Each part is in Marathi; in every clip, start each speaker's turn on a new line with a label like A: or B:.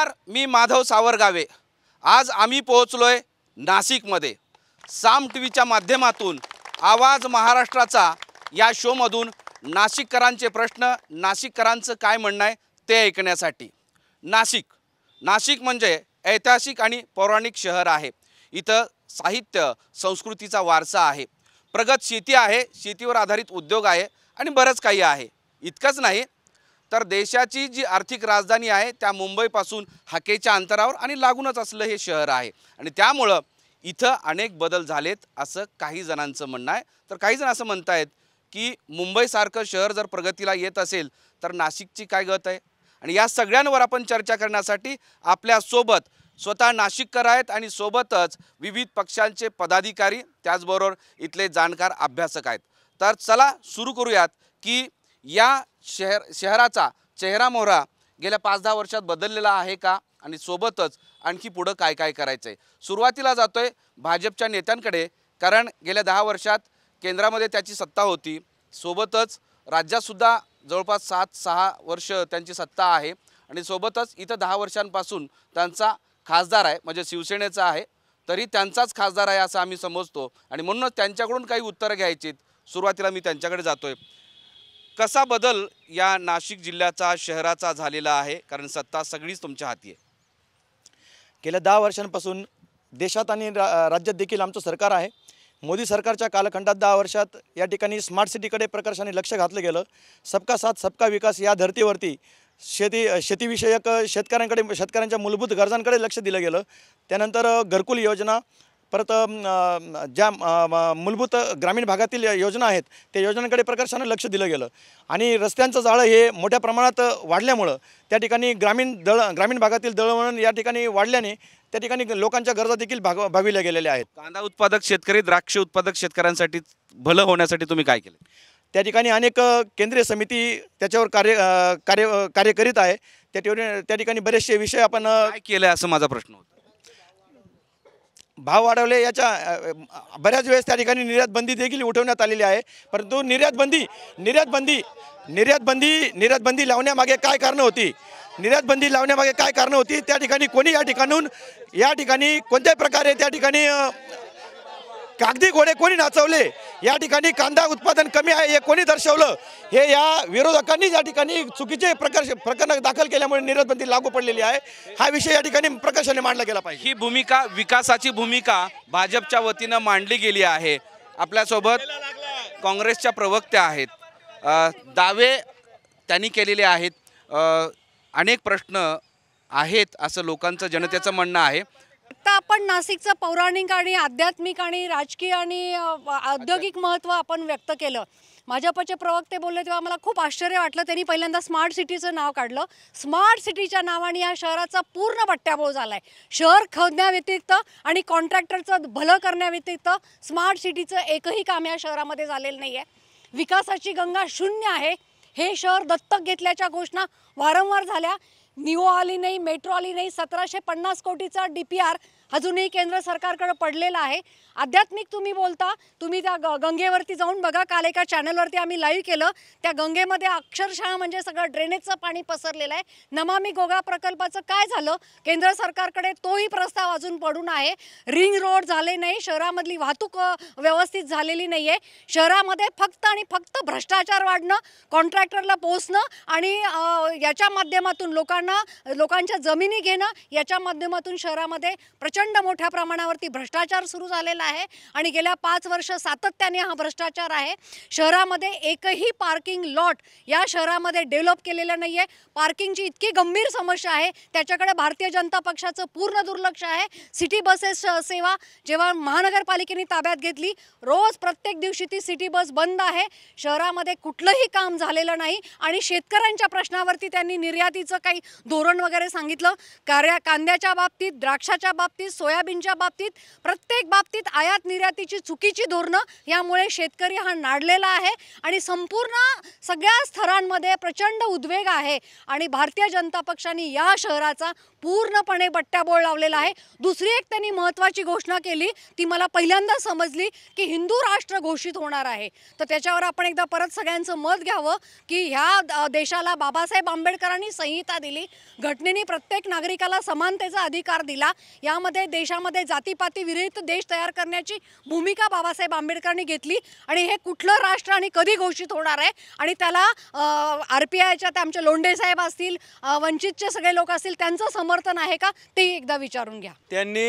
A: नमस्कार मी माधव सावरगावे आज आम्ही पोहोचलो आहे नाशिकमध्ये साम टी व्हीच्या माध्यमातून आवाज महाराष्ट्राचा या शोमधून नाशिककरांचे प्रश्न नाशिककरांचं काय म्हणणं आहे ते ऐकण्यासाठी नाशिक नाशिक म्हणजे ऐतिहासिक आणि पौराणिक शहर आहे इथं साहित्य संस्कृतीचा वारसा आहे प्रगत शेती आहे शेतीवर आधारित उद्योग आहे आणि बरंच काही आहे इतकंच नाही तर देशाची जी आर्थिक राजधानी आहे त्या मुंबईपासून हाकेच्या अंतरावर आणि लागूनच असलं हे शहर आहे आणि त्यामुळं इथं अनेक बदल झालेत असं काही जणांचं म्हणणं आहे तर काही जण असं म्हणत आहेत की मुंबईसारखं शहर जर प्रगतीला येत असेल तर नाशिकची काय गत आहे आणि या सगळ्यांवर आपण चर्चा करण्यासाठी आपल्यासोबत स्वतः नाशिककर आहेत आणि सोबतच विविध पक्षांचे पदाधिकारी त्याचबरोबर इथले जाणकार अभ्यासक आहेत तर चला सुरू करूयात की या शहर शहराचा चेहरा मोहरा गेल्या पाच दहा वर्षात बदललेला आहे का आणि सोबतच आणखी पुढं काय काय करायचं आहे सुरुवातीला जातोय भाजपच्या नेत्यांकडे कारण गेल्या दहा वर्षात केंद्रामध्ये त्याची सत्ता होती सोबतच राज्यातसुद्धा जवळपास सात सहा वर्ष त्यांची सत्ता आहे आणि सोबतच इथं दहा वर्षांपासून त्यांचा खासदार आहे म्हणजे शिवसेनेचा आहे तरी त्यांचाच खासदार आहे असं आम्ही समजतो आणि म्हणूनच त्यांच्याकडून काही उत्तरं घ्यायची सुरुवातीला मी त्यांच्याकडे जातो कसा बदल या नाशिक जिल्ह्याचा शहराचा झालेला आहे कारण सत्ता सगळीच
B: तुमच्या हाती आहे गेल्या दहा वर्षांपासून देशात आणि रा राज्यात देखील आमचं सरकार आहे मोदी सरकारच्या कालखंडात दहा वर्षात या ठिकाणी स्मार्ट सिटीकडे प्रकर्षाने लक्ष घातलं गेलं सबका साथ सबका विकास या धर्तीवरती शेती शेतीविषयक शेतकऱ्यांकडे शेतकऱ्यांच्या मूलभूत गरजांकडे लक्ष दिलं गेलं त्यानंतर घरकुल योजना परत ज्या मूलभूत ग्रामीण भागातील योजना आहेत त्या योजनांकडे प्रकर्षानं लक्ष दिलं गेलं आणि रस्त्यांचं जाळं हे मोठ्या प्रमाणात वाढल्यामुळं त्या ठिकाणी ग्रामीण दळ ग्रामीण भागातील दळवळण या ठिकाणी वाढल्याने त्या ठिकाणी लोकांच्या गरजा देखील भाग भाविल्या गेलेल्या आहेत कांदा
A: उत्पादक शेतकरी द्राक्ष उत्पादक शेतकऱ्यांसाठी भलं होण्यासाठी तुम्ही काय केलं
B: त्या ठिकाणी अनेक केंद्रीय समिती त्याच्यावर कार्य कार्य कार्य करीत आहे त्या त्या ठिकाणी बरेचसे विषय आपण केले असं माझा प्रश्न होता भाव वाढवले याच्या बऱ्याच वेळेस त्या ठिकाणी निर्यात बंदी देखील उठवण्यात आलेली आहे परंतु निर्यात बंदी निर्यात बंदी निर्यात बंदी निर्यात बंदी लावण्यामागे काय कारणं होती निर्यात बंदी लावण्यामागे काय कारणं होती त्या ठिकाणी कोणी या ठिकाणून या ठिकाणी कोणत्याही प्रकारे त्या ठिकाणी कागदी घोडे कोणी नाचवले या ठिकाणी कांदा उत्पादन कमी आहे हे कोणी दर्शवलं हे या विरोधकांनी या ठिकाणी चुकीचे प्रकर्ष प्रकरण दाखल केल्यामुळे निर्यातबंदी लागू पडलेली आहे हा विषय या ठिकाणी प्रकर्षाने मांडला गेला
A: पाहिजे ही भूमिका विकासाची भूमिका भाजपच्या वतीनं मांडली गेली आहे आपल्यासोबत काँग्रेसच्या प्रवक्त्या आहेत दावे त्यांनी केलेले आहेत अनेक प्रश्न आहेत असं लोकांचं जनतेचं म्हणणं आहे
C: आता आपण नाशिकचं पौराणिक आणि आध्यात्मिक आणि राजकीय आणि औद्योगिक महत्त्व आपण व्यक्त केलं भाजपचे प्रवक्ते बोलले तेव्हा मला खूप आश्चर्य वाटलं त्यांनी पहिल्यांदा स्मार्ट सिटीचं नाव काढलं स्मार्ट सिटीच्या नावाने या शहराचा पूर्ण पट्ट्याबोळ झाला आहे शहर खोदण्याव्यतिरिक्त आणि कॉन्ट्रॅक्टरचं भलं करण्याव्यतिरिक्त स्मार्ट सिटीचं एकही काम या शहरामध्ये झालेलं नाही आहे विकासाची गंगा शून्य आहे हे शहर दत्तक घेतल्याच्या घोषणा वारंवार झाल्या निओ आली नाही मेट्रो आली नाही सतराशे पन्नास कोटीचा डी आर अजूनही केंद्र सरकारकडे पडलेला आहे आध्यात्मिक तुम्ही बोलता तुम्ही त्या ग गंगेवरती जाऊन बघा काल एका चॅनलवरती आम्ही लाईव्ह केलं त्या गंगेमध्ये अक्षरशः म्हणजे सगळं ड्रेनेजचं पाणी पसरलेलं आहे नमामी गोगा प्रकल्पाचं काय झालं केंद्र सरकारकडे तोही प्रस्ताव अजून पडून आहे रिंग रोड झाले नाही शहरामधली वाहतूक व्यवस्थित झालेली नाही आहे शहरामध्ये फक्त आणि फक्त भ्रष्टाचार वाढणं कॉन्ट्रॅक्टरला पोचणं आणि याच्या माध्यमातून लोकांना लोकांच्या जमिनी घेणं याच्या माध्यमातून शहरामध्ये प्रचंड मोठ्या प्रमाणावरती भ्रष्टाचार सुरू झालेला आहे आहे आणि गेल्या पाच वर्ष सातत्याने हा भ्रष्टाचार आहे शहरामध्ये एकही पार्किंग लॉट या शहरामध्ये डेव्हलप केलेला नाही आहे पार्किंगची इतकी गंभीर समस्या आहे त्याच्याकडे भारतीय जनता पक्षाचं पूर्ण दुर्लक्ष आहे सिटी बसेस सेवा जेव्हा महानगरपालिकेने ताब्यात घेतली रोज प्रत्येक दिवशी ती सिटी बस बंद आहे शहरामध्ये कुठलंही काम झालेलं नाही आणि शेतकऱ्यांच्या प्रश्नावरती त्यांनी निर्यातीचं काही धोरण वगैरे सांगितलं कार्या कांद्याच्या बाबतीत द्राक्षाच्या बाबतीत सोयाबीनच्या बाबतीत प्रत्येक बाबतीत आयात निर्यातीची चुकीची धोरणं यामुळे शेतकरी हा नाडलेला आहे आणि संपूर्ण सगळ्या स्तरांमध्ये प्रचंड उद्वेग आहे आणि भारतीय जनता पक्षाने या शहराचा पूर्णपणे बट्ट्याबोळ लावलेला आहे दुसरी एक त्यांनी महत्त्वाची घोषणा केली ती मला पहिल्यांदा समजली की हिंदू राष्ट्र घोषित होणार आहे तर त्याच्यावर आपण एकदा परत सगळ्यांचं मत घ्यावं की ह्या देशाला बाबासाहेब आंबेडकरांनी संहिता दिली घटनेने प्रत्येक नागरिकाला समानतेचा अधिकार दिला यामध्ये देशामध्ये जातीपाती विरहित देश तयार करण्याची भूमिका बाबासाहेब आंबेडकरांनी घेतली आणि हे कुठलं राष्ट्र आणि कधी घोषित होणार आहे आणि त्याला आर पी आयच्या त्या आमच्या लोंढे साहेब असतील वंचितचे सगळे लोक असतील त्यांचं समर्थन आहे का ते एकदा विचारून घ्या
D: त्यांनी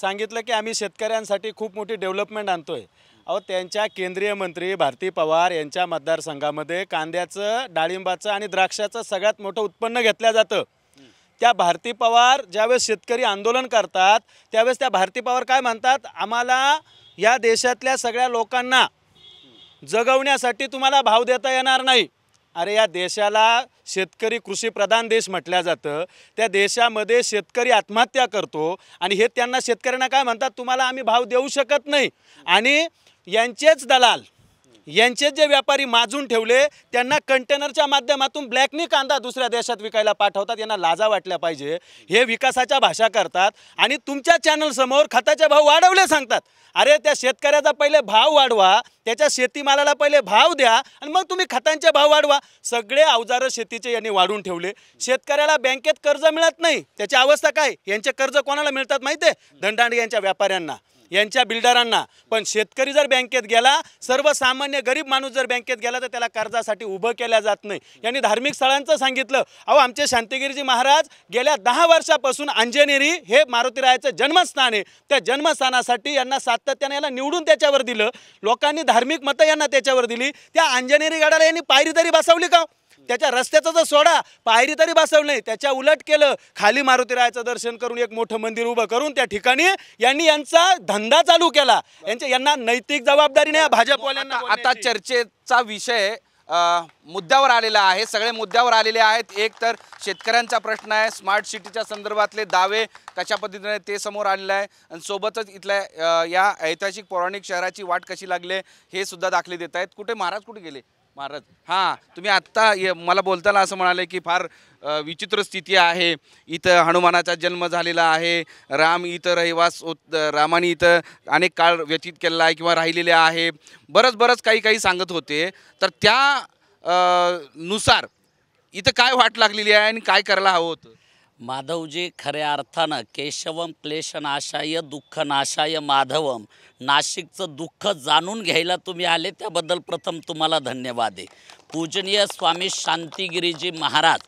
D: सांगितलं की आम्ही शेतकऱ्यांसाठी खूप मोठी डेव्हलपमेंट आणतोय अहो त्यांच्या केंद्रीय मंत्री भारती पवार यांच्या मतदारसंघामध्ये कांद्याचं डाळिंबाचं आणि द्राक्षाचं सगळ्यात मोठं उत्पन्न घेतलं जातं त्या भारती पवार ज्यावेळेस शेतकरी आंदोलन करतात त्यावेळेस त्या भारती पवार काय म्हणतात आम्हाला या देशातल्या सगळ्या लोकांना जगवण्यासाठी तुम्हाला भाव देता येणार नाही अरे या देशाला शेतकरी कृषीप्रधान देश म्हटलं जातं त्या देशामध्ये शेतकरी आत्महत्या करतो आणि हे त्यांना शेतकऱ्यांना काय म्हणतात तुम्हाला आम्ही भाव देऊ शकत नाही आणि यांचेच दलाल यांचे जे व्यापारी माजून ठेवले त्यांना कंटेनरच्या माध्यमातून ब्लॅकनी कांदा दुसऱ्या देशात विकायला पाठवतात यांना लाजा वाटल्या पाहिजे हे विकासाच्या भाषा करतात आणि तुमच्या चॅनल समोर खताचे भाव वाढवले सांगतात अरे त्या शेतकऱ्याचा पहिले भाव वाढवा त्याच्या शेतीमालाला पहिले भाव द्या आणि मग तुम्ही खतांचे भाव वाढवा सगळे अवजार शेतीचे यांनी वाढून ठेवले शेतकऱ्याला बँकेत कर्ज मिळत नाही त्याची अवस्था काय यांचे कर्ज कोणाला मिळतात माहिती आहे यांच्या व्यापाऱ्यांना यांच्या बिल्डरांना पण शेतकरी जर बँकेत गेला सर्वसामान्य गरीब माणूस जर बँकेत गेला तर त्याला कर्जासाठी उभं केल्या जात नाही यांनी धार्मिक स्थळांचं सांगितलं अहो आमचे शांतिगिरीजी महाराज गेल्या दहा वर्षापासून अंजनेरी हे मारुतीरायाचं जन्मस्थान आहे त्या जन्मस्थानासाठी यांना सातत्याने याला निवडून त्याच्यावर दिलं लोकांनी धार्मिक मतं यांना त्याच्यावर दिली त्या अंजनेरी गडाला यांनी पायरी तरी बसवली का हो? त्याच्या रस्त्याचा जर सोडा पायरी तरी बसवलं नाही त्याच्या उलट केलं खाली मारुती रायाचं दर्शन करून एक मोठं मंदिर उभं करून त्या ठिकाणी यांनी यांचा धंदा चालू केला यांच्या यांना नैतिक जबाबदारी नाही भाजपवाल्यांना आता चर्चेचा विषय
A: मुद्द्यावर आलेला आहे सगळे मुद्द्यावर आलेले आहेत एक तर शेतकऱ्यांचा प्रश्न आहे स्मार्ट सिटीच्या संदर्भातले दावे कशा पद्धतीने ते समोर आलेलं आहे आणि सोबतच इथल्या या ऐतिहासिक पौराणिक शहराची वाट कशी लागली हे सुद्धा दाखले देत आहेत कुठे महाराज कुठे गेले महाराज हां तुम्ही आत्ता मला बोलताना असं म्हणाले की फार विचित्र स्थिती आहे इथं हनुमानाचा जन्म झालेला आहे राम इथं रहिवास होत रामाने इथं अनेक काळ व्यतीत केलेला आहे किंवा राहिलेले आहे बरंच बरंच काही काही सांगत होते तर त्या
E: नुसार इथं काय वाट लागलेली आहे आणि काय करायला हवं होतं माधवजी खऱ्या अर्थानं केशवम क्लेशनाशाय दुःखनाशाय माधवम नाशिकचं दुःख जाणून घ्यायला तुम्ही आले त्याबद्दल प्रथम तुम्हाला धन्यवाद आहे पूजनीय स्वामी शांतिगिरीजी महाराज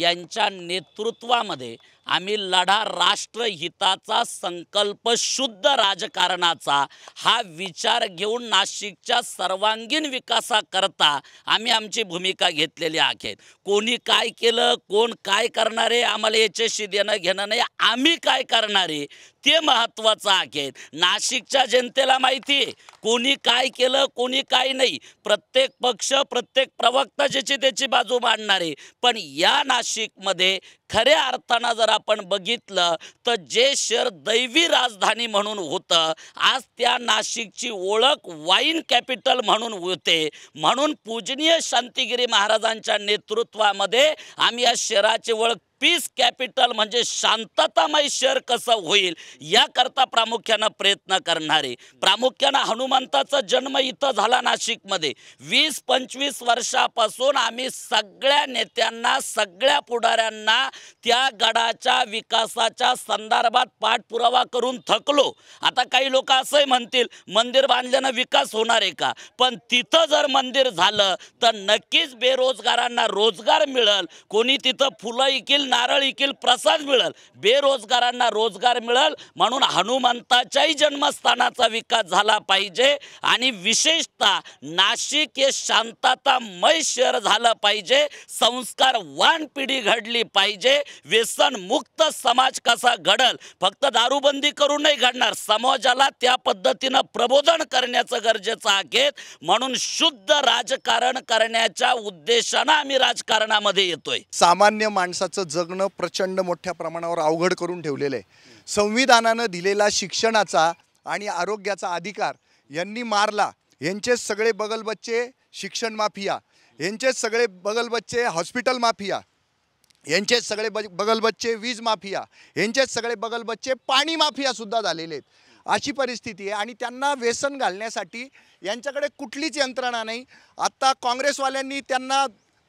E: यांच्या नेतृत्वामध्ये आम्ही लढा राष्ट्रहिताचा संकल्प शुद्ध राजकारणाचा हा विचार घेऊन नाशिकच्या सर्वांगीण विकासाकरता आम्ही आमची भूमिका घेतलेली आहे कोणी काय केलं कोण काय करणारे आम्हाला याच्याशी देणं घेणं नाही आम्ही काय करणारे ते महत्त्वाचं आहे नाशिकच्या जनतेला माहिती आहे कोणी काय केलं कोणी काय नाही प्रत्येक पक्ष प्रत्येक प्रवक्ता ज्याची त्याची बाजू मांडणार आहे पण या नाशिकमध्ये खऱ्या अर्थानं जर आपण बघितलं तर जे शहर दैवी राजधानी म्हणून होतं आज त्या नाशिकची ओळख वाईन कॅपिटल म्हणून होते म्हणून पूजनीय शांतिगिरी महाराजांच्या नेतृत्वामध्ये आम्ही या शहराची ओळख पीस कॅपिटल म्हणजे शांततामय शहर कसं होईल याकरता प्रामुख्यानं प्रयत्न करणारे प्रामुख्यानं हनुमंताचा जन्म इथं झाला नाशिकमध्ये वीस पंचवीस वर्षापासून आम्ही सगळ्या नेत्यांना सगळ्या पुढाऱ्यांना त्या गडाच्या विकासाच्या संदर्भात पाठपुरावा करून थकलो आता काही लोक असंही म्हणतील मंदिर बांधल्यानं विकास होणार आहे का पण तिथं जर मंदिर झालं तर नक्कीच बेरोजगारांना रोजगार मिळेल कोणी तिथं फुलं ऐकील नारळ इकील प्रसाद मिळेल बेरोजगारांना रोजगार मिळेल म्हणून हनुमंताच्याही जन्मस्थानाचा विकास झाला पाहिजे आणि विशेषतः नाशिक हे शांततामय शहर झालं पाहिजे संस्कार वान पिढी घडली पाहिजे व्यसनमुक्त समाज कसा घडल फक्त दारूबंदी करून नाही घडणार समाजाला त्या पद्धतीनं प्रबोधन करण्याचं गरजेचं आहे म्हणून शुद्ध राजकारण करण्याच्या उद्देशानं आम्ही राजकारणामध्ये येतोय
F: सामान्य माणसाचं जगणं प्रचंड मोठ्या प्रमाणावर अवघड करून ठेवलेलं आहे संविधानानं दिलेला शिक्षणाचा
E: आणि आरोग्याचा
F: अधिकार यांनी मारला यांचे सगळे बगलबच्चे शिक्षण माफिया यांचे सगळे बगलबच्चे हॉस्पिटल माफिया यांचे सगळे ब बगलबच्चे वीज माफिया यांचे सगळे बगलबच्चे पाणी माफियासुद्धा झालेले आहेत अशी परिस्थिती आहे आणि त्यांना व्यसन घालण्यासाठी यांच्याकडे कुठलीच यंत्रणा नाही आत्ता काँग्रेसवाल्यांनी त्यांना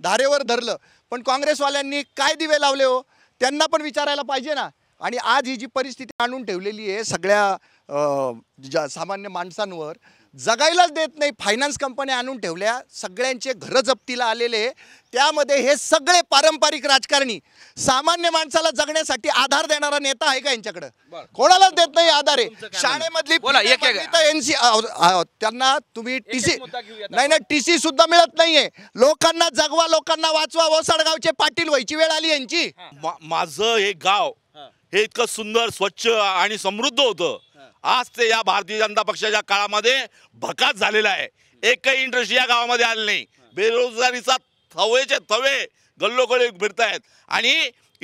F: धारेवर धरलं पण काँग्रेसवाल्यांनी काय दिवे लावले हो त्यांना पण विचारायला पाहिजे ना आणि आज ही जी परिस्थिती आणून ठेवलेली आहे सगळ्या ज्या सामान्य माणसांवर जगायलाच देत नाही फायनान्स कंपन्या आणून ठेवल्या सगळ्यांचे घर जप्तीला आलेले त्यामध्ये हे सगळे पारंपरिक राजकारणी सामान्य माणसाला जगण्यासाठी आधार देणारा नेता आहे का यांच्याकडं कोणालाच देत नाही आधार आहे शाळेमधली एनसी त्यांना तुम्ही टीसी नाही ना टीसी सुद्धा मिळत नाहीये लोकांना जगवा लोकांना वाचवा ओसाडगावचे पाटील व्हायची वेळ आली यांची माझं हे गाव
G: हे इतकं सुंदर स्वच्छ आणि समृद्ध होतं आज ते या भारतीय जनता पक्षाच्या काळामध्ये भकात झालेला आहे एकही इंडस्ट्री या गावामध्ये आले नाही बेरोजगारीचा थवेचे थवे गल्लोकडे फिरतायत आणि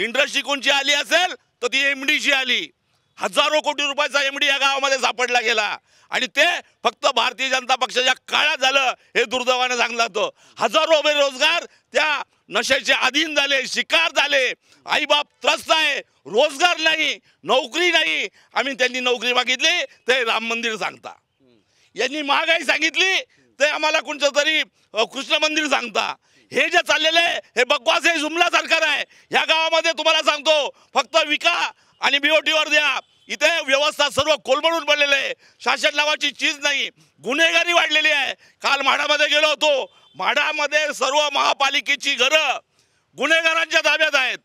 G: इंडस्ट्री कोणची आली असेल तर ती एम डीची आली हजारो कोटी रुपयाचा एम डी या गावामध्ये सापडला गेला आणि ते फक्त भारतीय जनता पक्षाच्या काळात झालं हे दुर्दैवाने सांगलं जातं हजारो बेरोजगार त्या नशेचे अधीन झाले शिकार झाले आई बाप त्रस्त आहे रोजगार नाही नोकरी नाही आम्ही त्यांनी नोकरी मागितली ते राम मंदिर सांगता यांनी महागाई सांगितली ते आम्हाला कोणतं तरी कृष्ण मंदिर सांगता हे जे चाललेलं आहे हे बकवास हे जुमला सरकार आहे ह्या गावामध्ये तुम्हाला सांगतो फक्त विका आणि बीओटीवर द्या इथे व्यवस्था सर्व कोलमडून पडलेलं आहे शासन नावाची चीज नाही गुन्हेगारी वाढलेली आहे काल म्हाडामध्ये गेलो होतो माडामध्ये सर्व महापालिकेची घरं गुन्हेगारांच्या ताब्यात आहेत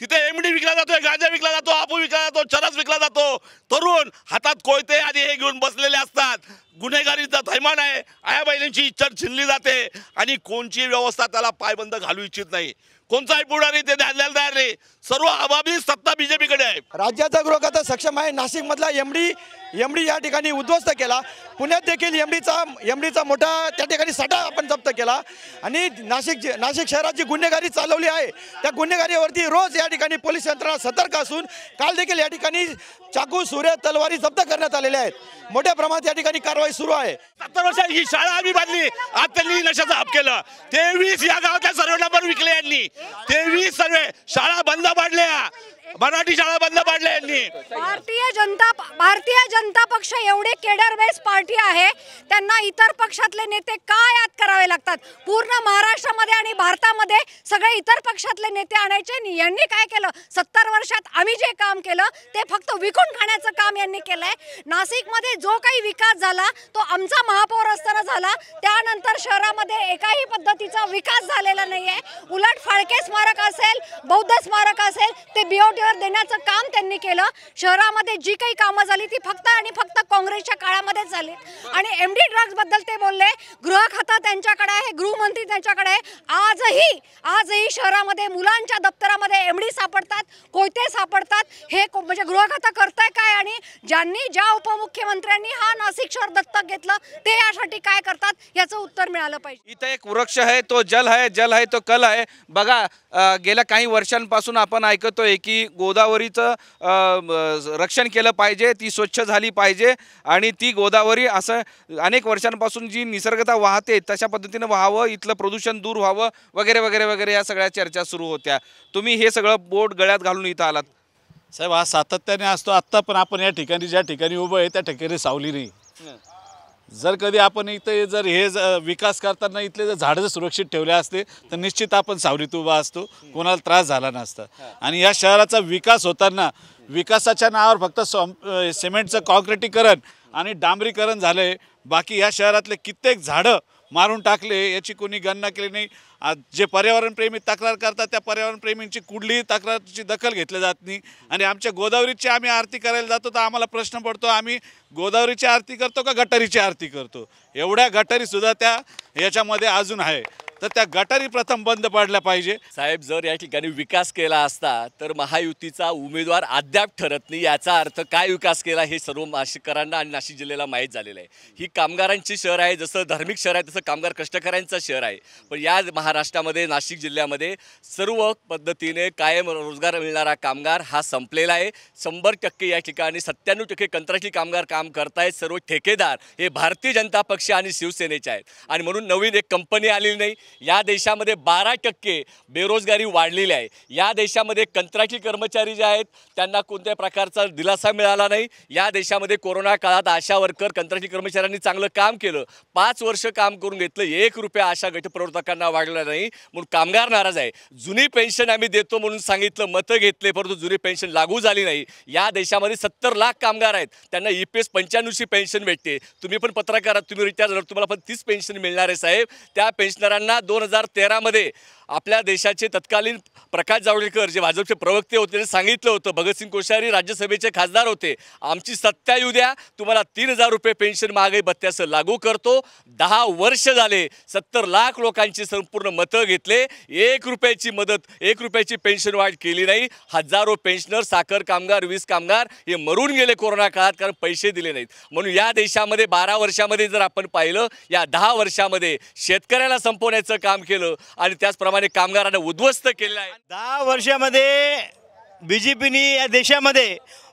G: तिथे एमडी विकला जातोय गांजा विकला जातो आपू विकला जातो चरस विकला जातो तरुण हातात कोयते आधी हे घेऊन बसलेले असतात गुन्हेगारीचा थैमान आहे आयाबाईलींची इच्छा छिनली जाते आणि कोणची व्यवस्था त्याला पायबंद घालू इच्छित नाही कोणताही पुढारी ते ध्यान तयार नाही सर्व अभावी सत्ता बीजेपीकडे
B: आहे राज्याचा गृहखातं सक्षम आहे नाशिक मधला एमडी एमडी या ठिकाणी उद्ध्वस्त केला पुण्यात देखील एमडीचा एमडीचा मोठा त्या ठिकाणी साठा आपण जप्त केला आणि नाशिक नाशिक शहराची गुन्हेगारी चालवली आहे त्या गुन्हेगारीवरती रोज या ठिकाणी पोलीस यंत्रणा सतर्क असून काल देखील या ठिकाणी चाकू सूर्य तलवारी जप्त करण्यात आलेल्या आहेत मोठ्या प्रमाणात या ठिकाणी कारवाई कारवाई सुरू आहे सत्तर वर्षात ही शाळा आम्ही बांधली आज त्यांनी नशाचा हब केलं तेवीस या
G: गावातल्या सर्व नंबर विकले यांनी तेवीस सर्वे शाळा बंद पाडल्या मराठी शाळा बंद पाडल्या यांनी
C: भारतीय जनता भारतीय जनता पक्ष एवढे केडर बेस पार्टी आहे त्यांना इतर पक्षातले नेते का याद करावे लागतात पूर्ण महाराष्ट्रामध्ये आणि भारतामध्ये सगळे इतर पक्षातले नेते आणायचे यांनी काय केलं सत्तर वर्षात आम्ही जे काम केलं ते फक्त विकून खाण्याचं काम यांनी केलंय नाशिकमध्ये जो काही विकास झाला तो आमचा महापौर असताना झाला त्यानंतर शहरामध्ये एकाही पद्धतीचा विकास झालेला नाहीये उलट फाळके स्मारक असेल बौद्ध स्मारक असेल ते बिओटी शहर देण्याचं काम त्यांनी केलं शहरामध्ये जी काही कामं झाली ती फक्त आणि फक्त काँग्रेसच्या काळामध्येच झाली आणि एम डी बद्दल ते बोलले गृह खातं त्यांच्याकडे आहे गृहमंत्री त्यांच्याकडे आहे आजही आजही शहरामध्ये मुलांच्या दप्तरामध्ये एम डी सापडतात कोयते सापडतात हे म्हणजे गृह खातं करतंय काय आणि ज्यांनी ज्या उपमुख्यमंत्र्यांनी हा नाशिक शहर दत्तक घेतलं ते यासाठी काय करतात याचं उत्तर मिळालं पाहिजे इथं एक
A: वृक्ष आहे तो जल आहे जल आहे तो कल आहे बघा गेल्या काही वर्षांपासून आपण ऐकतोय की गोदावरीचं रक्षण केलं पाहिजे ती स्वच्छ झाली पाहिजे आणि ती गोदावरी असं अनेक वर्षांपासून जी निसर्गता वाहते तशा पद्धतीनं व्हावं इथलं प्रदूषण दूर व्हावं
G: वगैरे वगैरे वगैरे या सगळ्या चर्चा सुरू होत्या तुम्ही हे सगळं बोट गळ्यात घालून इथं आलात साहेब हा सातत्याने असतो आत्ता पण आपण या ठिकाणी ज्या ठिकाणी उभं आहे त्या ठिकाणी सावली नाही जर कधी आपण इथे जर हे ज विकास करताना इथले जर झाडं जर सुरक्षित ठेवले असते तर निश्चित आपण सावलीत उभा असतो कोणाला त्रास झाला नसता आणि या शहराचा विकास होताना विकासाच्या नावावर फक्त सॉम सिमेंटचं कॉन्क्रिटीकरण आणि डांबरीकरण झालं आहे बाकी या शहरातले कित्येक झाडं मारून टाकले याची कोणी गणना केली नाही जे पर्यावरणप्रेमी तक्रार करतात त्या पर्यावरणप्रेमींची कुठलीही तक्रारची दखल घेतली जात नाही आणि आमच्या गोदावरीची आम्ही आरती करायला जातो तर आम्हाला प्रश्न पडतो आम्ही गोदावरीची आरती करतो का गटारीची आरती करतो एवढ्या गटारीसुद्धा त्या याच्यामध्ये अजून आहे तर त्या गटारी प्रथम
H: बंद पाडल्या पाहिजे साहेब जर या ठिकाणी विकास केला असता तर महायुतीचा उमेदवार अद्याप ठरत नाही याचा अर्थ काय विकास केला हे सर्व नाशिककरांना आणि नाशिक जिल्ह्याला माहीत झालेलं आहे ही कामगारांची शहर आहे जसं धार्मिक शहर आहे तसं कामगार कष्टकऱ्यांचं शहर आहे पण या महाराष्ट्रामध्ये नाशिक जिल्ह्यामध्ये सर्व पद्धतीने कायम रोजगार मिळणारा कामगार हा संपलेला आहे शंभर टक्के या ठिकाणी सत्त्याण्णव टक्के कंत्राटी कामगार काम करतायत सर्व ठेकेदार हे भारतीय जनता पक्ष आणि शिवसेनेचे आहेत आणि म्हणून नवीन एक कंपनी आलेली नाही या देशामध्ये बारा टक्के बेरोजगारी वाढलेली आहे या देशामध्ये कंत्राटी कर्मचारी जे आहेत त्यांना कोणत्याही प्रकारचा दिलासा मिळाला नाही या देशामध्ये कोरोना काळात आशा वर्कर कंत्राटी कर्मचाऱ्यांनी चांगलं काम केलं पाच वर्ष काम करून घेतलं एक रुपया आशा गटप्रवर्तकांना वाढला नाही म्हणून कामगार नाराज आहे जुनी पेन्शन आम्ही देतो म्हणून सांगितलं मतं घेतले परंतु जुनी पेन्शन लागू झाली नाही या देशामध्ये सत्तर लाख कामगार आहेत त्यांना ई पी एस पंच्याण्णवशी पेन्शन भेटते तुम्ही पण पत्रकार तुम्ही रिटायर झाला तुम्हाला पण तीच पेन्शन मिळणार आहे साहेब त्या पेन्शनरांना दोन हजार तेरामध्ये आपल्या देशाचे तत्कालीन प्रकाश जावडेकर जे भाजपचे प्रवक्ते होते ते सांगितलं होतं भगतसिंग कोश्यारी राज्यसभेचे खासदार होते आमची सत्ता येऊ द्या तुम्हाला तीन हजार रुपये पेन्शन महागाई भत्त्याचं लागू करतो दहा वर्ष झाले सत्तर लाख लोकांची संपूर्ण मतं घेतले एक रुपयाची मदत एक रुपयाची पेन्शन वाढ केली नाही हजारो पेन्शनर साखर कामगार वीस कामगार हे मरून गेले कोरोना काळात कारण पैसे दिले नाहीत म्हणून या देशामध्ये बारा वर्षामध्ये जर आपण पाहिलं या दहा वर्षामध्ये शेतकऱ्याला संपवण्याचं काम केलं आणि त्याचप्रमाणे कामगारांना उद्ध्वस्त केलेलं आहे
I: दहा वर्षामध्ये बी जे पीने या देशामध्ये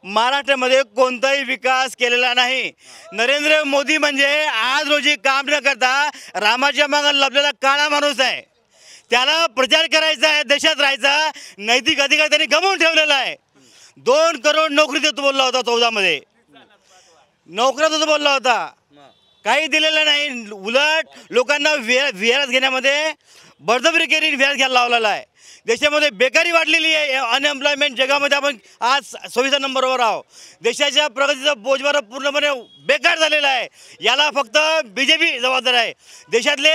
I: महाराष्ट्रामध्ये कोणताही विकास केलेला नाही नरेंद्र मोदी म्हणजे आज रोजी काम न करता रामाच्या मागं लपलेला काळा माणूस आहे त्याला प्रचार करायचा आहे देशात राहायचा नैतिक अधिकार त्यांनी गमवून ठेवलेला आहे दोन करोड नोकरी देतो बोलला होता चौदामध्ये नोकऱ्या तो बोलला होता काही दिलेलं नाही उलट लोकांना वेळ व्याज घेण्यामध्ये बर्दबरी केली व्याज घ्यायला लावलेला आहे देशामध्ये बेकारी वाढलेली आहे अनएम्प्लॉयमेंट जगामध्ये आपण आज सव्वीसा नंबरवर आहोत देशाच्या प्रगतीचा बोजभार पूर्णपणे बेकार झालेला आहे याला फक्त बी जे पी जबाबदार आहे देशातले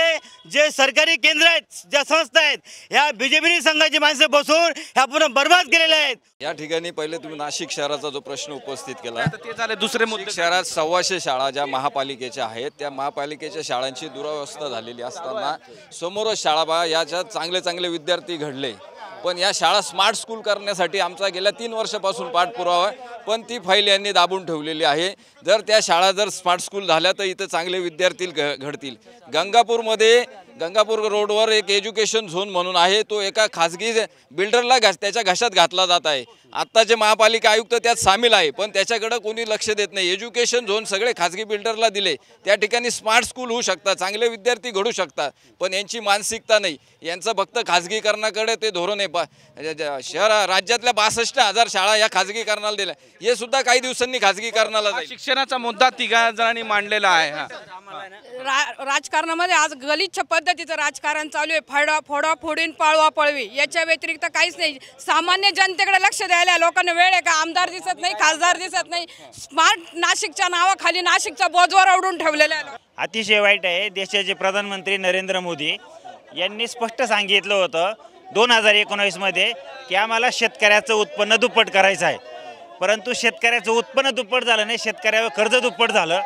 I: जे सरकारी केंद्र आहेत ज्या संस्था आहेत ह्या बी जे संघाची माणसं बसून ह्या पूर्ण बर्बाद केलेल्या आहेत
A: या ठिकाणी पहिले तुम्ही नाशिक शहराचा जो प्रश्न उपस्थित केला ते झाले दुसरे शहरात सव्वाशे शाळा ज्या महापालिकेच्या आहेत त्या महापालिकेच्या शाळांची दुरावस्था झालेली असताना समोरच शाळा बा याच्यात चांगले चांगले विद्यार्थी घडले पण या शाळा स्मार्ट स्कूल करण्यासाठी आमचा गेल्या तीन वर्षापासून पाठपुरावा आहे पण ती फाईल यांनी दाबून ठेवलेली आहे जर त्या शाळा जर स्मार्ट स्कूल झाल्या तर इथं चांगले विद्यार्थी घ घडतील गंगापूरमध्ये गंगापूर रोडवर एक एज्युकेशन झोन म्हणून आहे तो एका खाजगी बिल्डरला घा त्याच्या घशात घातला जात आहे आत्ताचे जे महापालिका आयुक्त त्यात सामील आहे पण त्याच्याकडं कोणी लक्ष देत नाही एज्युकेशन झोन सगळे खाजगी बिल्डरला दिले त्या ठिकाणी स्मार्ट स्कूल होऊ शकतात चांगले विद्यार्थी घडू शकतात पण यांची मानसिकता नाही यांचं फक्त खाजगीकरणाकडे ते धोरण आहे शहर राज्यातल्या बासष्ट हजार शाळा या खाजगीकरणाला दिल्या हे सुद्धा काही दिवसांनी खाजगीकरणाला शिक्षणाचा मुद्दा तिघा जणांनी मांडलेला
I: आहे
C: राजकारणामध्ये आज गलिच्छ पद्धतीचं राजकारण चालू आहे फडा फोडा फोडीन पाळवा पळवी याच्या व्यतिरिक्त काहीच नाही सामान्य जनतेकडे लक्ष द्या राहिल्या लोकांना वेळ आहे का आमदार दिसत नाही खासदार दिसत नाही स्मार्ट नाशिकच्या नावाखाली नाशिकच्या बोजवर ओढून ठेवलेल्या
I: अतिशय वाईट आहे देशाचे प्रधानमंत्री नरेंद्र मोदी यांनी स्पष्ट सांगितलं होतं दोन हजार एकोणावीसमध्ये की आम्हाला शेतकऱ्याचं उत्पन्न दुप्पट करायचं आहे परंतु शेतकऱ्याचं उत्पन्न दुप्पट झालं नाही शेतकऱ्यावर कर्ज दुप्पट झालं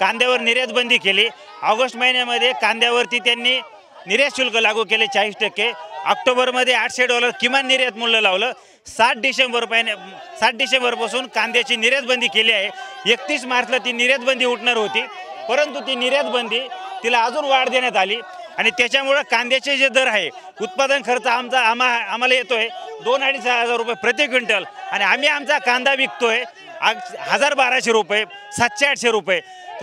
I: कांद्यावर निर्यात बंदी केली ऑगस्ट महिन्यामध्ये कांद्यावरती त्यांनी निर्यात शुल्क लागू केले चाळीस टक्के ऑक्टोबरमध्ये आठशे डॉलर किमान निर्यात मूल्य लावलं सात डिसेंबर पाहिजे सात डिसेंबरपासून कांद्याची निर्यातबंदी केली आहे एकतीस मार्चला ती निर्यातबंदी उठणार होती परंतु ती निर्यातबंदी तिला अजून वाढ देण्यात आली आणि त्याच्यामुळं कांद्याचे जे दर आहे उत्पादन खर्च आमचा आम्हा आम्हाला येतो आहे दोन अडीच हजार रुपये प्रति क्विंटल आणि आम्ही आमचा कांदा विकतो आहे हजार बाराशे रुपये सातशे आठशे रुपये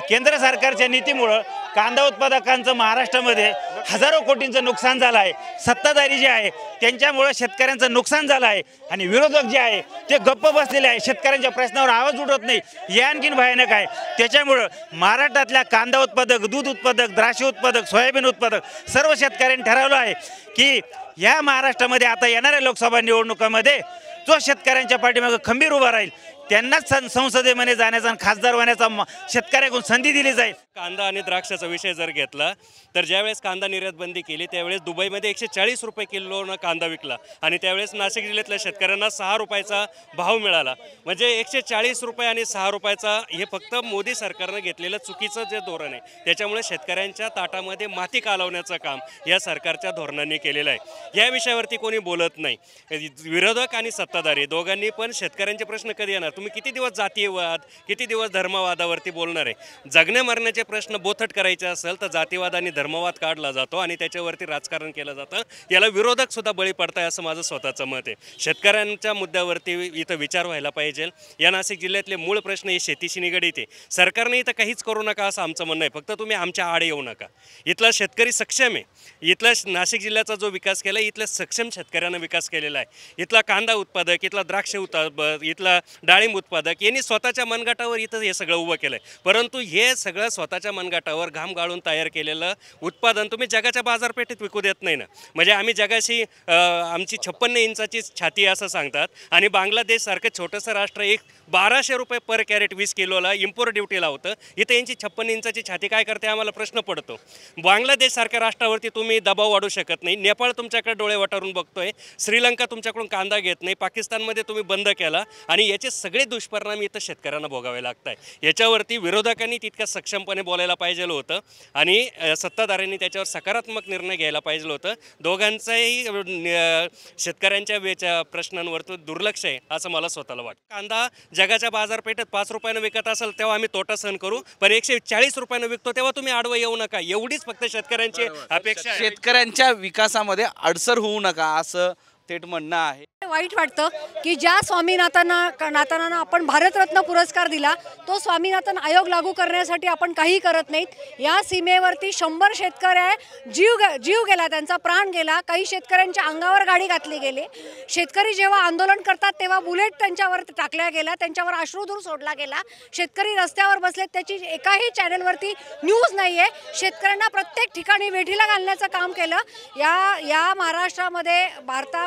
I: केंद्र सरकारच्या नीतीमुळं कांदा उत्पादकांचं महाराष्ट्रामध्ये हजारो कोटींचं नुकसान झालं आहे सत्ताधारी जे आहे त्यांच्यामुळं शेतकऱ्यांचं नुकसान झालं आहे आणि विरोधक जे आहे ते गप्प बसलेले आहे शेतकऱ्यांच्या प्रश्नावर आवाज उठवत नाही हे आणखीन भयानक आहे त्याच्यामुळं महाराष्ट्रातल्या कांदा उत्पादक दूध उत्पादक द्राक्ष उत्पादक सोयाबीन उत्पादक सर्व शेतकऱ्यांनी ठरवलं आहे की या महाराष्ट्रामध्ये आता येणाऱ्या लोकसभा निवडणुकामध्ये जो शेतकऱ्यांच्या पाठीमागं खंबीर उभा राहील त्यांनाच सं संसदेमध्ये जाण्याचा खासदार होण्याचा शेतकऱ्याकडून संधी दिली जाईल
J: कांदा आणि द्राक्षाचा विषय जर घेतला तर ज्यावेळेस कांदा निर्यात बंदी केली त्यावेळेस दुबईमध्ये एकशे चाळीस रुपये किलोनं कांदा विकला आणि त्यावेळेस नाशिक जिल्ह्यातल्या शेतकऱ्यांना सहा रुपयाचा भाव मिळाला म्हणजे एकशे चाळीस रुपये आणि सहा रुपयाचा हे फक्त मोदी सरकारनं घेतलेलं चुकीचं जे धोरण आहे त्याच्यामुळे शेतकऱ्यांच्या ताटामध्ये माती कालवण्याचं काम या सरकारच्या धोरणांनी केलेलं आहे या विषयावरती कोणी बोलत नाही विरोधक आणि सत्ताधारी दोघांनी पण शेतकऱ्यांचे प्रश्न कधी येणार तुम्ही किती दिवस जातीयवाद किती दिवस धर्मवादावरती बोलणार आहे जगण्या मरण्याचे प्रश्न बोथट करायचा असेल तर जातीवाद आणि धर्मवाद काढला जातो आणि त्याच्यावरती राजकारण केलं जातं याला विरोधक सुद्धा बळी पडताय असं माझं स्वतःचं मत आहे शेतकऱ्यांच्या मुद्द्यावरती इथं विचार व्हायला पाहिजे या नाशिक जिल्ह्यातले मूळ प्रश्न हे शेतीशी निगडित आहे सरकारने इथं काहीच करू नका असं आमचं म्हणणं आहे फक्त तुम्ही आमच्या आड येऊ नका इथला शेतकरी सक्षम आहे इथला नाशिक जिल्ह्याचा जो विकास केला आहे इथल्या सक्षम शेतकऱ्यांना विकास केलेला आहे इथला कांदा उत्पादक इथला द्राक्ष उत्पादक इथला डाळिंब उत्पादक यांनी स्वतःच्या मनगटावर इथं हे सगळं उभं केलं परंतु हे सगळं स्वतः स्वतःच्या मनगाटावर घाम गाळून तयार केलेलं उत्पादन तुम्ही जगाच्या बाजारपेठेत विकू देत नाही ना म्हणजे आम्ही जगाशी आमची छप्पन्न इंचाची छाती असं सांगतात आणि बांगलादेशसारखं छोटंसं राष्ट्र एक बाराशे रुपये पर कॅरेट वीस किलोला इम्पोर्ट ड्युटी लावतं इथे यांची छप्पन्न इंचाची छाती काय करते आम्हाला प्रश्न पडतो बांगलादेशसारख्या राष्ट्रावरती तुम्ही दबाव वाढू शकत नाही नेपाळ तुमच्याकडे डोळे वाटारून बघतोय श्रीलंका तुमच्याकडून कांदा घेत नाही पाकिस्तानमध्ये तुम्ही बंद केला आणि याचे सगळे दुष्परिणाम इथं शेतकऱ्यांना भोगावे लागत आहे याच्यावरती विरोधकांनी तितक्या सक्षमपणे बोलायला पाहिजे होतं आणि सत्ताधाऱ्यांनी त्याच्यावर सकारात्मक निर्णय घ्यायला पाहिजे होतं दोघांचाही शेतकऱ्यांच्या प्रश्नांवर प्रश्नांवरती दुर्लक्ष आहे असं मला स्वतःला वाटतं कांदा जगाच्या बाजारपेठेत पाच रुपयानं विकत असेल तेव्हा आम्ही तोटा सहन करू पण एकशे चाळीस रुपयानं विकतो तेव्हा तुम्ही आडवं येऊ नका एवढीच फक्त शेतकऱ्यांची अपेक्षा शेतकऱ्यांच्या
A: विकासामध्ये अडसर होऊ नका असं थेट म्हणणं आहे
C: वाईट वाटतं की ज्या स्वामीनाथांना नाथांना आपण भारतरत्न पुरस्कार दिला तो स्वामीनाथन आयोग लागू करण्यासाठी आपण काही करत नाहीत या सीमेवरती शंभर शेतकऱ्या जीव जीव गेला त्यांचा प्राण गेला काही शेतकऱ्यांच्या अंगावर गाडी घातली गेली शेतकरी जेव्हा आंदोलन करतात तेव्हा बुलेट त्यांच्यावर टाकल्या गेला त्यांच्यावर अश्रूधूर सोडला गेला शेतकरी रस्त्यावर बसलेत त्याची एकाही चॅनलवरती न्यूज नाही शेतकऱ्यांना प्रत्येक ठिकाणी वेठीला घालण्याचं काम केलं या या महाराष्ट्रामध्ये भारता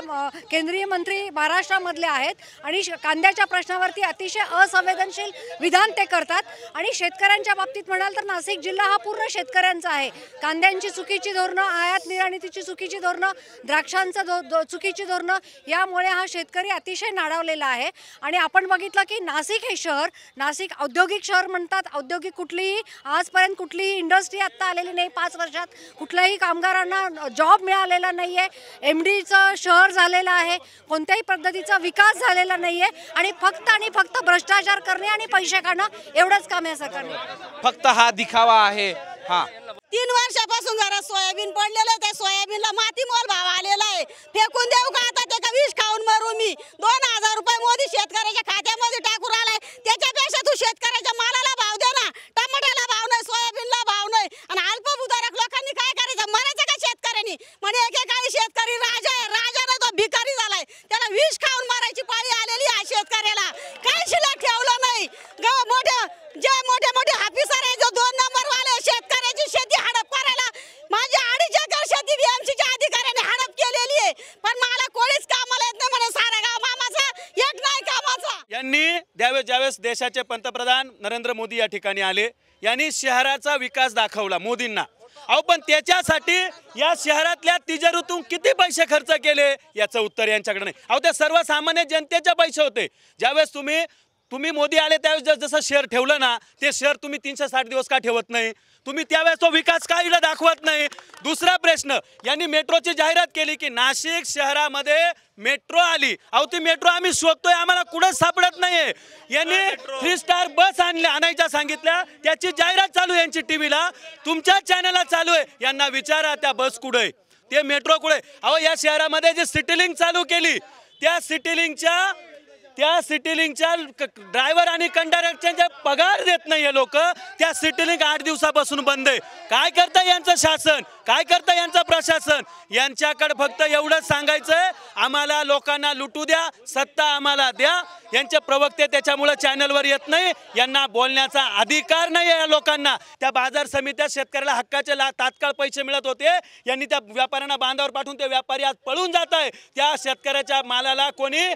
C: केंद्रीय मंत्री मुख्यमंत्री महाराष्ट्रामधले आहेत आणि कांद्याच्या प्रश्नावरती अतिशय असंवेदनशील विधान ते करतात आणि शेतकऱ्यांच्या बाबतीत म्हणाल तर नाशिक जिल्हा हा पूर्ण शेतकऱ्यांचा आहे कांद्यांची चुकीची धोरणं आयात निर्णितीची चुकीची धोरणं द्राक्षांचं दो, दो चुकीची धोरणं यामुळे हा शेतकरी अतिशय नाडावलेला आहे आणि आपण बघितलं की नाशिक हे शहर नाशिक औद्योगिक शहर म्हणतात औद्योगिक कुठलीही आजपर्यंत कुठलीही इंडस्ट्री आत्ता आलेली नाही पाच वर्षात कुठल्याही कामगारांना जॉब मिळालेला नाही आहे एम डीचं शहर झालेलं आहे कोणत्याही पद्धतीचा विकास झालेला नाहीये आणि फक्त आणि फक्त भ्रष्टाचार करणे आणि पैसे काढणं एवढंच काम या सरकारने
A: फक्त हा दिखावा आहे हा
C: तीन वर्षापासून जरा सोयाबीन पडलेलं आहे त्या सोयाबीनला माती मोल भाव आलेला
E: आहे फेकून देऊ का आता त्याचा विष खाऊन मरू मी दोन हजार रुपये मोदी शेतकऱ्याच्या खात्यामध्ये टाकून आलाय त्याच्यापेक्षा तू शेतकऱ्याच्या मालाला भाव दे ना टमाट्याला भाव नाही सोयाबीनला भाव नाही आणि अल्प शेतकऱ्यांनी म्हणजे एकेकाळी शेतकरी राजा आहे राजा ना तो भिकारी झालाय त्याला विष खाऊन मारायची पाळी आलेली आहे शेतकऱ्याला काय शिल्लक ठेवलं नाही ग मोठे जे मोठे मोठे हाफिसर आहे जो दोन नंबर वाले शेतकऱ्याची शेती हडप करायला माझी अडीच एकर शेती बी आमच्या अधिकाऱ्याने हडप केलेली आहे पण मला कोणीच कामाला येत नाही म्हणे सारा गाव मामाचा एक नाही कामाचा
D: यांनी ज्यावेळेस ज्यावेळेस देशाचे पंतप्रधान नरेंद्र मोदी या ठिकाणी आले यांनी शहराचा विकास दाखवला मोदींना अहो पण त्याच्यासाठी या शहरातल्या तिजोरीतून किती पैसे खर्च केले याचं उत्तर यांच्याकडे नाही अहो ते सर्वसामान्य जनतेचे पैसे होते ज्यावेळेस तुम्ही तुम्ही मोदी आले त्यावेळेस जसं शेअर ठेवलं ना ते शेअर तुम्ही तीनशे साठ दिवस का ठेवत नाही तुम्ही त्यावेळेस तो विकास काहीला दाखवत नाही दुसरा प्रश्न यांनी मेट्रोची जाहिरात केली की नाशिक शहरामध्ये मेट्रो आली अहो ती मेट्रो आम्ही शोधतोय आम्हाला कुठंच सापडत नाहीये यांनी थ्री स्टार बस आणल्या आणायच्या सांगितल्या त्याची जाहिरात चालू आहे यांची टीव्हीला तुमच्या चॅनलला चालू आहे यांना विचारा त्या बस कुठे ते मेट्रो कुठे अहो या शहरामध्ये जे सिटीलिंग चालू केली त्या सिटीलिंगच्या त्या सिटीलिंगच्या ड्रायव्हर आणि कंडक्टरच्या पगार देत नाही हे लोक त्या सिटीलिंग आठ दिवसापासून बंद आहे काय करता यांचं शासन काय करतं यांचं प्रशासन यांच्याकडे फक्त एवढंच आहे आम्हाला लोकांना लुटू द्या सत्ता आम्हाला द्या यांचे प्रवक्ते त्याच्यामुळे चॅनलवर येत नाही यांना बोलण्याचा अधिकार नाही या लोकांना त्या बाजार समित्या शेतकऱ्याला हक्काचे ला तात्काळ पैसे मिळत होते यांनी त्या व्यापाऱ्यांना बांधावर पाठवून ते व्यापारी आज पळून जात आहे त्या शेतकऱ्याच्या मालाला कोणी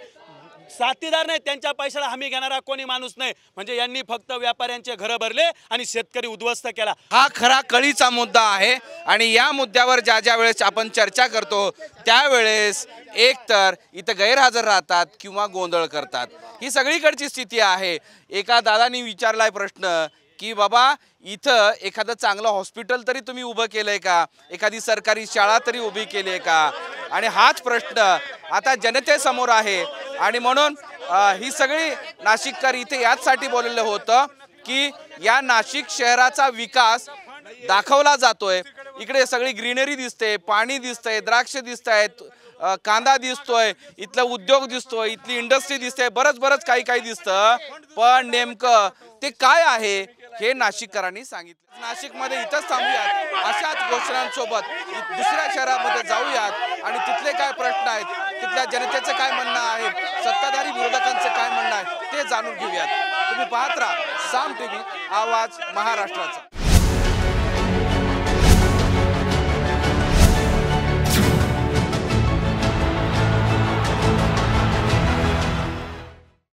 D: साथीदार नाही त्यांच्या पैशाला हमी घेणारा कोणी माणूस नाही म्हणजे यांनी फक्त व्यापाऱ्यांचे घर भरले आणि शेतकरी उद्ध्वस्त केला
A: हा खरा कळीचा मुद्दा आहे आणि या मुद्द्यावर ज्या ज्या वेळेस आपण चर्चा करतो त्यावेळेस एकतर इथं गैरहजर राहतात किंवा गोंधळ करतात ही सगळीकडची स्थिती आहे एका दादानी विचारलाय प्रश्न की बाबा इथं एखादं चांगलं हॉस्पिटल तरी तुम्ही उभं केलंय का एखादी सरकारी शाळा तरी उभी केली आहे का आणि हाच प्रश्न आता जनतेसमोर आहे आणि म्हणून ही सगळी नाशिककर इथे याचसाठी बोललेलं होतं की या नाशिक शहराचा विकास दाखवला जातोय इकडे सगळी ग्रीनरी दिसते पाणी दिसतंय द्राक्ष दिसत आहेत कांदा दिसतोय इथला उद्योग दिसतोय इथली इंडस्ट्री दिसते बरंच बरंच काही काही दिसतं पण नेमकं ते काय आहे हे नाशिककरांनी सांगितलं नाशिकमध्ये इथंच थांबूयात अशाच घोषणांसोबत दुसऱ्या शहरामध्ये जाऊयात आणि तिथले काय प्रश्न आहेत तिथल्या जनतेचं काय म्हणणं आहे सत्ताधारी विरोधकांचं काय म्हणणं आहे ते जाणून घेऊयात तुम्ही पाहत राहा साम टीव्ही आवाज महाराष्ट्राचा